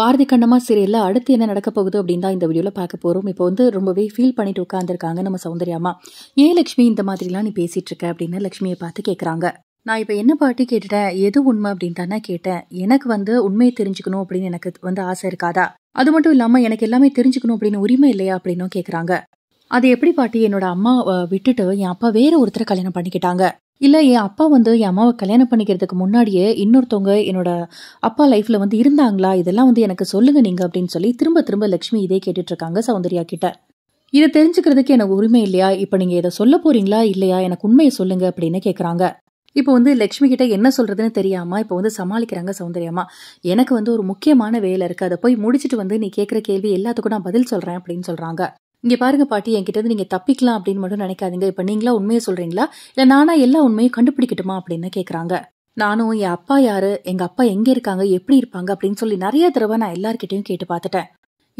பாரதி கண்ணம்மா சீரியலில் அடுத்து என்ன நடக்க போகுது அப்படின்னு தான் இந்த வீடியோவில் பார்க்க போகிறோம் இப்போ வந்து ரொம்பவே ஃபீல் பண்ணிட்டு உட்காந்துருக்காங்க நம்ம சௌந்தர்யாமா ஏன் லக்ஷ்மி இந்த மாதிரிலாம் நீ பேசிகிட்டு இருக்க அப்படின்னு லக்ஷ்மியை பார்த்து கேட்குறாங்க நான் இப்போ என்ன பாட்டு கேட்டுட்டேன் எது உண்மை அப்படின்னு தானே கேட்டேன் எனக்கு வந்து உண்மையை தெரிஞ்சுக்கணும் அப்படின்னு எனக்கு வந்து ஆசை இருக்காதா அது மட்டும் இல்லாமல் எனக்கு எல்லாமே தெரிஞ்சுக்கணும் அப்படின்னு உரிமை இல்லையா அப்படின்னும் கேட்குறாங்க அது எப்படி பாட்டி என்னோட அம்மா விட்டுட்டு என் அப்பா வேற ஒருத்தரை கல்யாணம் பண்ணிக்கிட்டாங்க இல்ல, என் அப்பா வந்து என் அம்மாவை கல்யாணம் பண்ணிக்கிறதுக்கு முன்னாடியே, இன்னொருத்தவங்க என்னோட அப்பா லைஃப்ல வந்து இருந்தாங்களா? இதெல்லாம் வந்து எனக்கு சொல்லுங்க நீங்க அப்படின்னு சொல்லி, திரும்ப திரும்ப லக்ஷ்மி இதே இருக்காங்க சௌந்தர்யா கிட்ட. இதை தெரிஞ்சுக்கிறதுக்கு எனக்கு உரிமை இல்லையா? இப்ப நீங்க இதை சொல்ல போறீங்களா? இல்லையா? எனக்கு உண்மையை சொல்லுங்க" அப்படின்னு கேட்குறாங்க. இப்ப வந்து லக்ஷ்மி கிட்ட என்ன சொல்றதுன்னு தெரியாம, இப்ப வந்து சமாளிக்கிறாங்க சௌந்தர்யாம்மா. "எனக்கு வந்து ஒரு முக்கியமான வேலை இருக்கு. அதை போய் முடிச்சுட்டு வந்து நீ கேட்குற கேள்வி எல்லாத்துக்கும் நான் பதில் சொல்றேன்" அப்படின்னு சொல்றாங்க. இங்கே பாருங்க பாட்டி என்கிட்ட இருந்து நீங்கள் தப்பிக்கலாம் அப்படின்னு மட்டும் நினைக்காதீங்க இப்போ நீங்களா உண்மையை சொல்கிறீங்களா இல்லை நானா எல்லா உண்மையும் கண்டுபிடிக்கட்டுமா அப்படின்னு கேட்குறாங்க நானும் என் அப்பா யாரு எங்கள் அப்பா எங்கே இருக்காங்க எப்படி இருப்பாங்க அப்படின்னு சொல்லி நிறைய தடவை நான் எல்லார்கிட்டையும் கேட்டு பார்த்துட்டேன்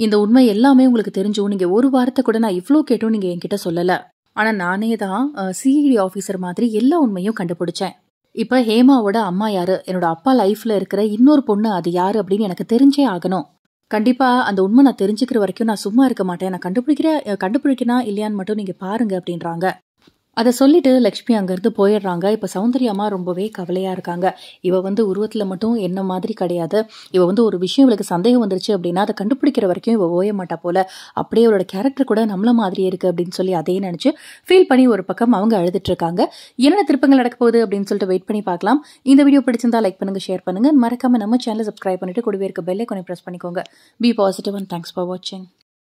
இந்த உண்மை எல்லாமே உங்களுக்கு தெரிஞ்சும் நீங்கள் ஒரு வாரத்தை கூட நான் இவ்வளோ கேட்டும் நீங்கள் என்கிட்ட சொல்லலை ஆனால் நானே தான் சிஐடி ஆஃபீஸர் e மாதிரி எல்லா உண்மையும் கண்டுபிடிச்சேன் இப்போ ஹேமாவோட அம்மா யாரு என்னோட அப்பா லைஃப்ல இருக்கிற இன்னொரு பொண்ணு அது யாரு அப்படின்னு எனக்கு தெரிஞ்சே ஆகணும் கண்டிப்பாக அந்த உண்மை நான் தெரிஞ்சுக்கிற வரைக்கும் நான் சும்மா இருக்க மாட்டேன் நான் கண்டுபிடிக்கிற கண்டுபிடிக்கனா இல்லையான்னு மட்டும் நீங்கள் பாருங்கள் அப்படின்றாங்க அதை சொல்லிட்டு லக்ஷ்மி அங்கேருந்து போயிடுறாங்க இப்போ சௌந்தரியம்மா ரொம்பவே கவலையாக இருக்காங்க இவ வந்து உருவத்தில் மட்டும் என்ன மாதிரி கிடையாது இவ வந்து ஒரு விஷயம் இவளுக்கு சந்தேகம் வந்துருச்சு அப்படின்னா அதை கண்டுபிடிக்கிற வரைக்கும் இவ ஓய மாட்டா போல அப்படியே அவளோட கேரக்டர் கூட நம்மள மாதிரியே இருக்குது அப்படின்னு சொல்லி அதையே நினச்சி ஃபீல் பண்ணி ஒரு பக்கம் அவங்க அழுதுட்டுருக்காங்க என்னென்ன திருப்பங்கள் நடக்க போகுது அப்படின்னு சொல்லிட்டு வெயிட் பண்ணி பார்க்கலாம் இந்த வீடியோ பிடிச்சிருந்தா லைக் பண்ணுங்கள் ஷேர் பண்ணுங்கள் மறக்காமல் நம்ம சேனலை சப்ஸ்கிரைப் பண்ணிட்டு கூடவே இருக்க பெல்லை கொஞ்சம் ப்ரெஸ் பண்ணிக்கோங்க be positive and thanks for வாட்சிங்